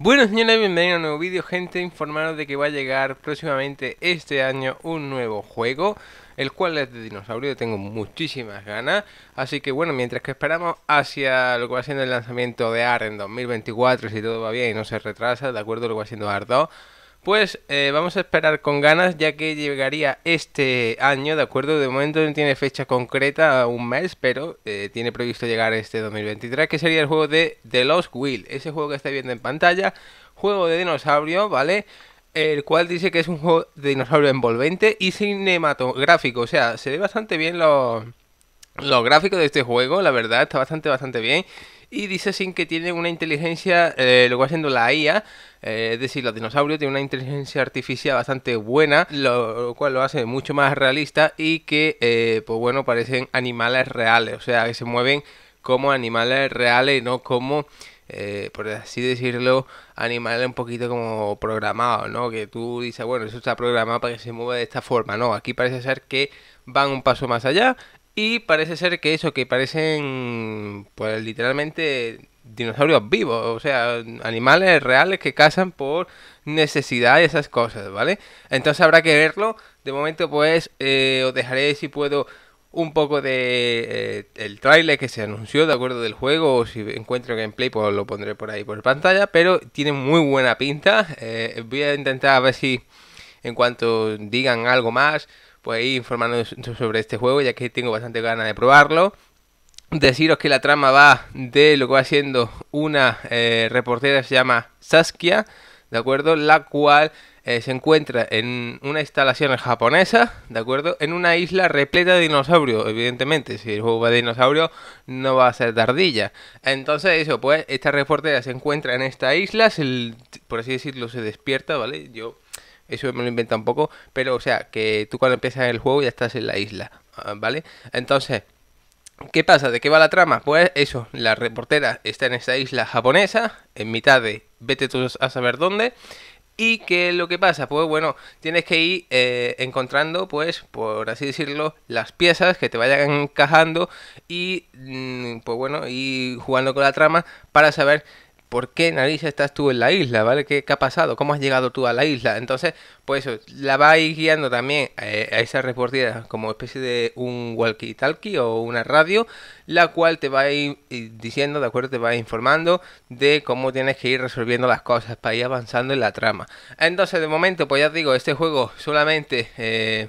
Bueno señores, bienvenidos a un nuevo vídeo gente, informaros de que va a llegar próximamente este año un nuevo juego El cual es de dinosaurio, tengo muchísimas ganas Así que bueno, mientras que esperamos hacia lo que va siendo el lanzamiento de AR en 2024 Si todo va bien y no se retrasa, de acuerdo, lo que va siendo AR 2 pues eh, vamos a esperar con ganas ya que llegaría este año, ¿de acuerdo? De momento no tiene fecha concreta, un mes, pero eh, tiene previsto llegar este 2023, que sería el juego de The Lost Will, ese juego que estáis viendo en pantalla, juego de dinosaurio, ¿vale? El cual dice que es un juego de dinosaurio envolvente y cinematográfico, o sea, se ve bastante bien los, los gráficos de este juego, la verdad, está bastante, bastante bien y dice Sin que tienen una inteligencia, eh, lo va siendo la IA, eh, es decir, los dinosaurios tienen una inteligencia artificial bastante buena, lo, cual lo hace mucho más realista y que, eh, pues bueno, parecen animales reales, o sea, que se mueven como animales reales y no como... por así decirlo, animales un poquito como programados ¿no? Que tú dices, bueno, eso está programado para que se mueva de esta forma, ¿no? Aquí parece ser que van un paso más allá y parece ser que eso, que parecen, pues literalmente dinosaurios vivos, o sea, animales reales que cazan por necesidad y esas cosas, ¿vale? Entonces habrá que verlo. De momento, pues, eh, os dejaré si puedo un poco de eh, el trailer que se anunció de acuerdo del juego o si encuentro gameplay pues lo pondré por ahí por pantalla pero tiene muy buena pinta eh, voy a intentar a ver si en cuanto digan algo más pues sobre este juego, ya que tengo bastante ganas de probarlo. Deciros que la trama va de lo que va siendo una eh, reportera se llama Saskia, ¿de acuerdo? La cual eh, se encuentra en una instalación japonesa, ¿de acuerdo? En una isla repleta de dinosaurios, evidentemente. Si el juego va de dinosaurios no va a ser tardilla. Entonces, eso, pues, esta reportera se encuentra en esta isla, se, por así decirlo, se despierta, ¿vale? Yo eso me lo inventa un poco, pero o sea, que tú cuando empiezas el juego ya estás en la isla, ah, ¿vale? Entonces, ¿qué pasa? ¿De qué va la trama? Pues eso, la reportera está en esta isla japonesa, en mitad de vete tú a saber dónde, ¿Y qué es lo que pasa? Pues bueno, tienes que ir eh, encontrando, pues, por así decirlo, las piezas que te vayan encajando y, mm, pues bueno, y jugando con la trama para saber ¿por qué nariz estás tú en la isla? ¿Vale? ¿Qué, ha pasado? ¿Cómo has llegado tú a la isla? Entonces, pues eso, la va a ir guiando también eh, a esa reportera como especie de un walkie-talkie o una radio, la cual te va a ir eh, diciendo, ¿de acuerdo? Te va informando de cómo tienes que ir resolviendo las cosas para ir avanzando en la trama. Entonces, de momento, pues ya digo, este juego solamente eh,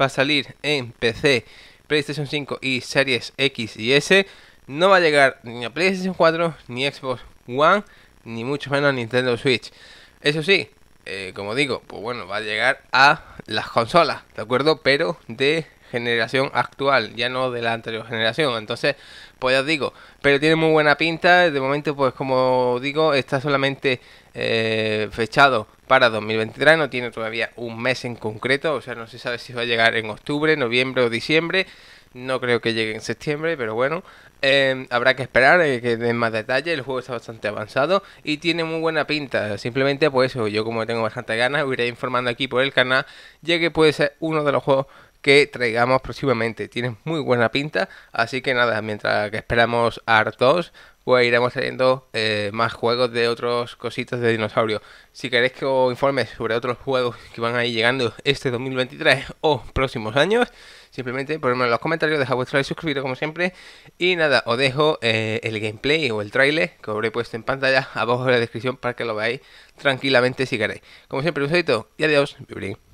va a salir en PC, PlayStation 5 y Series X y S. No va a llegar ni a PlayStation 4 ni Xbox One, ni mucho menos Nintendo Switch. Eso sí, eh, como digo, pues bueno, va a llegar a las consolas, ¿de acuerdo? Pero de generación actual, ya no de la anterior generación. Entonces, pues ya os digo, pero tiene muy buena pinta. De momento, pues como digo, está solamente eh, fechado para 2023, no tiene todavía un mes en concreto, o sea, no se sabe si va a llegar en octubre, noviembre o diciembre. No creo que llegue en septiembre, pero bueno, em, habrá que esperar eh, que den más detalle. El juego está bastante avanzado y tiene muy buena pinta. Simplemente, pues eso, yo como tengo bastante ganas, iré informando aquí por el canal, ya que puede ser uno de los juegos que traigamos próximamente. Tiene muy buena pinta, así que nada, mientras que esperamos ART 2, pues iremos trayendo eh, más juegos de otros cositas de dinosaurio. Si queréis que os informe sobre otros juegos que van a ir llegando este 2023 o próximos años, simplemente ponedme en los comentarios, dejad vuestro like, suscribiros como siempre. Y nada, os dejo eh, el gameplay o el trailer que habré puesto en pantalla abajo en la descripción para que lo veáis tranquilamente si queréis. Como siempre, un saludo y adiós,